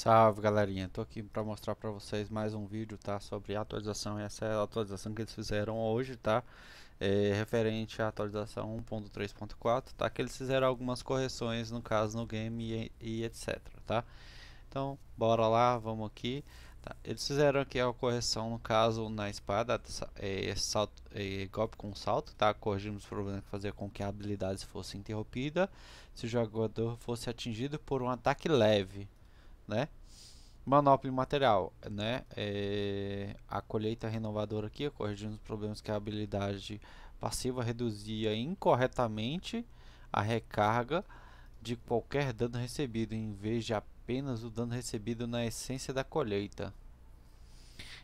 Salve galerinha, tô aqui para mostrar para vocês mais um vídeo, tá? Sobre a atualização, essa é a atualização que eles fizeram hoje, tá? É, referente à atualização 1.3.4, tá? Que eles fizeram algumas correções, no caso, no game e, e etc, tá? Então, bora lá, vamos aqui. Tá? Eles fizeram aqui a correção, no caso, na espada, é, salto, é, golpe com salto, tá? Corrigimos o problema que fazia com que a habilidade fosse interrompida se o jogador fosse atingido por um ataque leve, né? Manopla material, né? É, a colheita renovadora aqui, corrigindo os problemas que a habilidade passiva reduzia incorretamente a recarga de qualquer dano recebido, em vez de apenas o dano recebido na essência da colheita.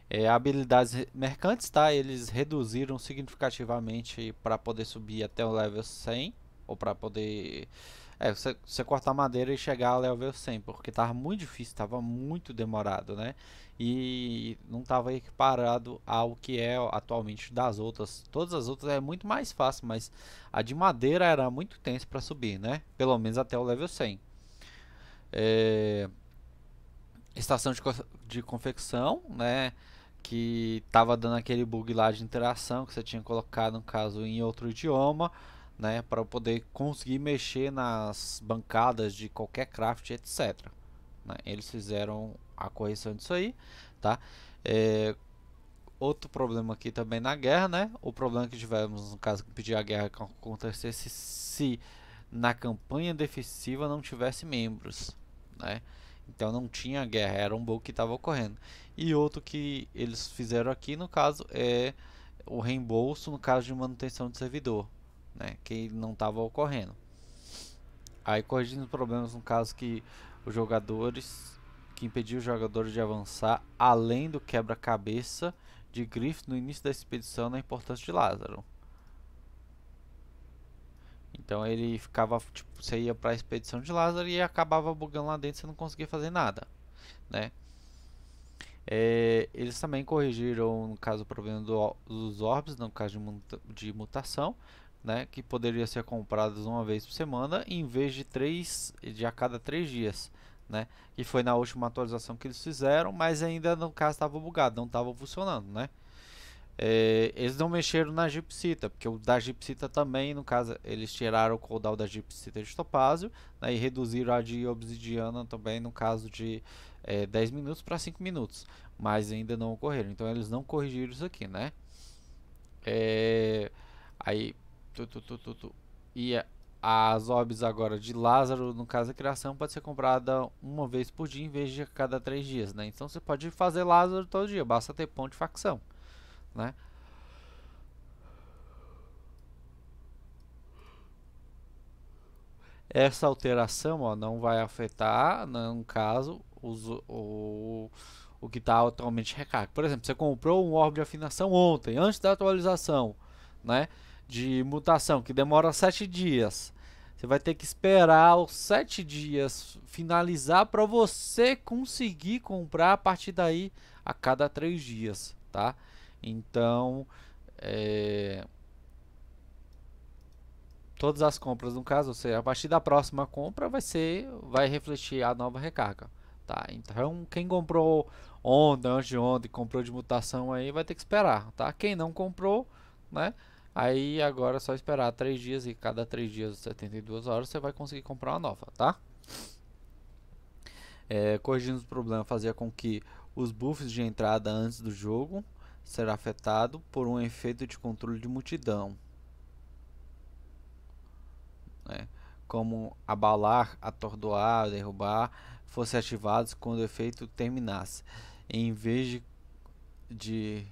É, habilidades mercantes, tá? Eles reduziram significativamente para poder subir até o level 100 ou para poder é, você, você cortar madeira e chegar a level 100, porque tava muito difícil, tava muito demorado, né? E não tava equiparado ao que é atualmente das outras. Todas as outras é muito mais fácil, mas a de madeira era muito tensa para subir, né? Pelo menos até o level 100. É... Estação de, de confecção, né? Que tava dando aquele bug lá de interação que você tinha colocado, no caso, em outro idioma né, para poder conseguir mexer nas bancadas de qualquer craft, etc. Né? Eles fizeram a correção disso aí, tá? É, outro problema aqui também na guerra, né? O problema que tivemos no caso de pedir a guerra que acontecesse se na campanha defensiva não tivesse membros, né? Então não tinha guerra, era um bug que estava ocorrendo. E outro que eles fizeram aqui, no caso, é o reembolso no caso de manutenção de servidor, né, que não estava ocorrendo. Aí corrigindo problemas no caso que os jogadores que impediu os jogadores de avançar além do quebra-cabeça de Griffith no início da expedição na importância de Lázaro. Então ele ficava, tipo, você ia para a expedição de Lázaro e acabava bugando lá dentro, você não conseguia fazer nada, né? É, eles também corrigiram, no caso, o problema do, dos orbes, no caso de, muta, de mutação, né, que poderiam ser comprados uma vez por semana, em vez de três de a cada três dias, né, que foi na última atualização que eles fizeram, mas ainda no caso estava bugado, não estava funcionando, né. É, eles não mexeram na Gipsita, porque o da Gipsita também, no caso, eles tiraram o cooldown da Gipsita de Topázio né, e reduziram a de Obsidiana também, no caso de é, 10 minutos para 5 minutos, mas ainda não ocorreram, então eles não corrigiram isso aqui, né. É, aí Tu, tu, tu, tu, tu. E as orbs agora de Lázaro, no caso da criação, pode ser comprada uma vez por dia em vez de cada três dias, né? Então você pode fazer Lázaro todo dia, basta ter ponto de facção, né? Essa alteração ó, não vai afetar, né, no caso, os, o, o que está atualmente recarga. Por exemplo, você comprou um orbe de afinação ontem, antes da atualização, né? de mutação, que demora sete dias. Você vai ter que esperar os sete dias finalizar para você conseguir comprar a partir daí a cada três dias, tá? Então, é... todas as compras, no caso, ou seja, a partir da próxima compra vai ser vai refletir a nova recarga, tá? Então, quem comprou ontem, antes de ontem, comprou de mutação aí, vai ter que esperar, tá? Quem não comprou, né? Aí agora é só esperar 3 dias e cada 3 dias, 72 horas, você vai conseguir comprar uma nova, tá? É, corrigindo o problema fazia com que os buffs de entrada antes do jogo ser afetado por um efeito de controle de multidão. Né? Como abalar, atordoar, derrubar, fossem ativados quando o efeito terminasse. Em vez de, de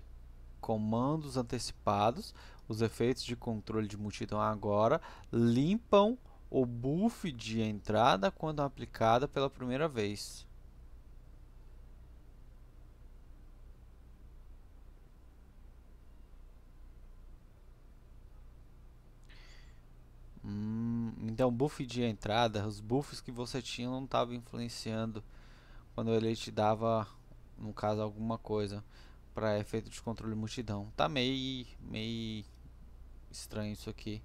comandos antecipados, os efeitos de controle de multidão agora limpam o buff de entrada quando aplicada pela primeira vez. Hum, então, buff de entrada, os buffs que você tinha não estavam influenciando quando ele te dava, no caso, alguma coisa para efeito de controle de multidão. Tá meio, meio estranho isso aqui,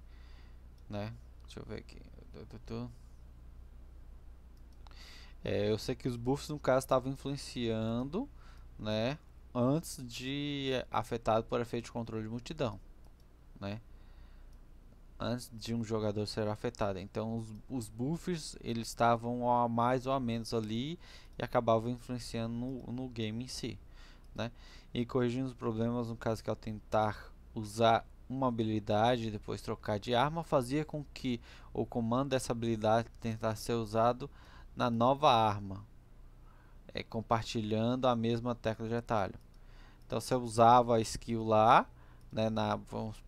né? Deixa eu ver aqui. É, eu sei que os buffs no caso estavam influenciando, né? Antes de eh, afetado por efeito de controle de multidão, né? Antes de um jogador ser afetado. Então os, os buffs eles estavam a mais ou a menos ali e acabavam influenciando no, no game em si, né? E corrigindo os problemas no caso que ao tentar usar uma habilidade e depois trocar de arma fazia com que o comando dessa habilidade tentasse ser usado na nova arma, é, compartilhando a mesma tecla de atalho. Então você usava a skill lá, né, na,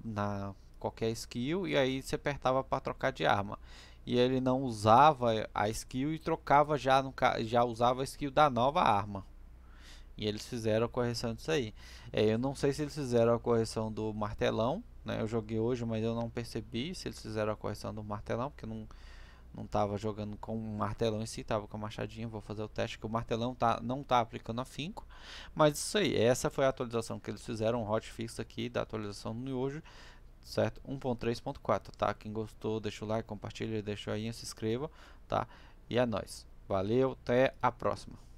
na qualquer skill, e aí você apertava para trocar de arma. E ele não usava a skill e trocava já, no, já usava a skill da nova arma. E eles fizeram a correção disso aí. É, eu não sei se eles fizeram a correção do martelão né? Eu joguei hoje, mas eu não percebi se eles fizeram a correção do martelão, porque não não estava jogando com o martelão em si, estava com a machadinha. Vou fazer o teste que o martelão tá, não está aplicando afinco. Mas isso aí, essa foi a atualização que eles fizeram, um hotfix aqui da atualização do hoje certo? 1.3.4, tá? Quem gostou, deixa o like, compartilha, deixa o joinha, se inscreva, tá? E é nóis. Valeu, até a próxima.